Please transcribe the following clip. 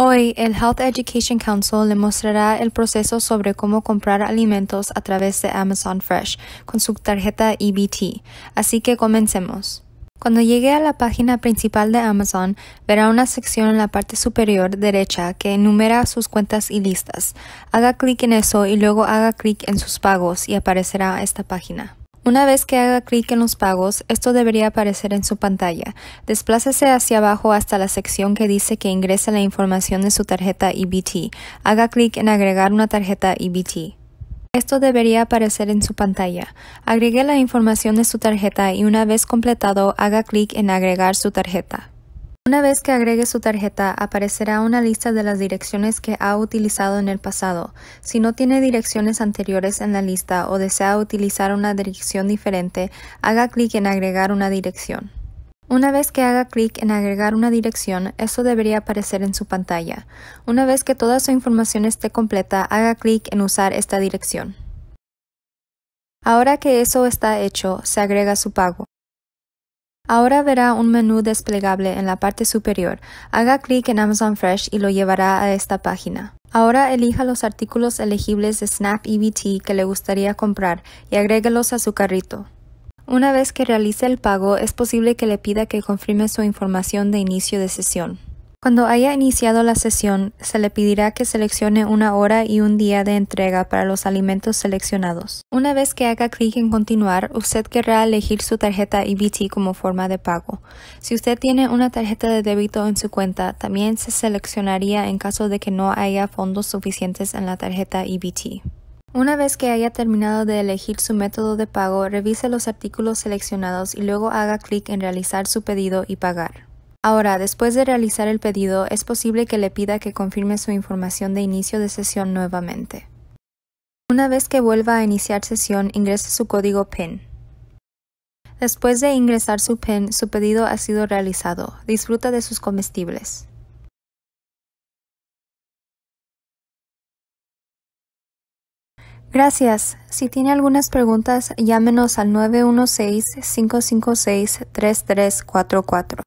Hoy, el Health Education Council le mostrará el proceso sobre cómo comprar alimentos a través de Amazon Fresh con su tarjeta EBT. Así que comencemos. Cuando llegue a la página principal de Amazon, verá una sección en la parte superior derecha que enumera sus cuentas y listas. Haga clic en eso y luego haga clic en sus pagos y aparecerá esta página. Una vez que haga clic en los pagos, esto debería aparecer en su pantalla. Desplácese hacia abajo hasta la sección que dice que ingrese la información de su tarjeta EBT. Haga clic en agregar una tarjeta EBT. Esto debería aparecer en su pantalla. Agregue la información de su tarjeta y una vez completado haga clic en agregar su tarjeta. Una vez que agregue su tarjeta, aparecerá una lista de las direcciones que ha utilizado en el pasado. Si no tiene direcciones anteriores en la lista o desea utilizar una dirección diferente, haga clic en agregar una dirección. Una vez que haga clic en agregar una dirección, eso debería aparecer en su pantalla. Una vez que toda su información esté completa, haga clic en usar esta dirección. Ahora que eso está hecho, se agrega su pago. Ahora verá un menú desplegable en la parte superior. Haga clic en Amazon Fresh y lo llevará a esta página. Ahora elija los artículos elegibles de Snap EBT que le gustaría comprar y agrégalos a su carrito. Una vez que realice el pago, es posible que le pida que confirme su información de inicio de sesión. Cuando haya iniciado la sesión, se le pedirá que seleccione una hora y un día de entrega para los alimentos seleccionados. Una vez que haga clic en continuar, usted querrá elegir su tarjeta EBT como forma de pago. Si usted tiene una tarjeta de débito en su cuenta, también se seleccionaría en caso de que no haya fondos suficientes en la tarjeta EBT. Una vez que haya terminado de elegir su método de pago, revise los artículos seleccionados y luego haga clic en realizar su pedido y pagar. Ahora, después de realizar el pedido, es posible que le pida que confirme su información de inicio de sesión nuevamente. Una vez que vuelva a iniciar sesión, ingrese su código PIN. Después de ingresar su PIN, su pedido ha sido realizado. Disfruta de sus comestibles. Gracias. Si tiene algunas preguntas, llámenos al 916-556-3344.